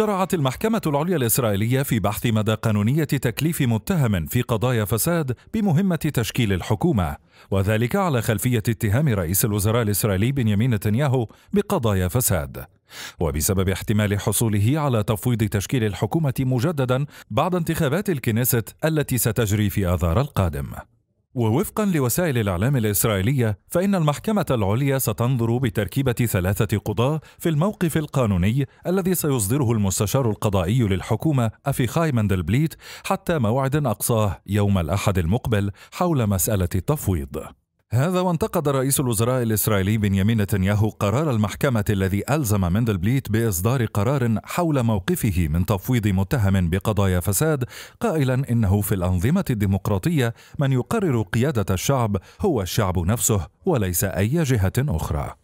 شرعت المحكمة العليا الإسرائيلية في بحث مدى قانونية تكليف متهم في قضايا فساد بمهمة تشكيل الحكومة، وذلك على خلفية اتهام رئيس الوزراء الإسرائيلي بنيامين نتنياهو بقضايا فساد. وبسبب احتمال حصوله على تفويض تشكيل الحكومة مجددا بعد انتخابات الكنيست التي ستجري في آذار القادم. ووفقا لوسائل الإعلام الإسرائيلية فإن المحكمة العليا ستنظر بتركيبة ثلاثة قضاة في الموقف القانوني الذي سيصدره المستشار القضائي للحكومة أفيخاي مندلبليت حتى موعد أقصاه يوم الأحد المقبل حول مسألة التفويض هذا وانتقد رئيس الوزراء الإسرائيلي بنيامين نتنياهو قرار المحكمة الذي ألزم مندلبليت بإصدار قرار حول موقفه من تفويض متهم بقضايا فساد قائلا إنه في الأنظمة الديمقراطية من يقرر قيادة الشعب هو الشعب نفسه وليس أي جهة أخرى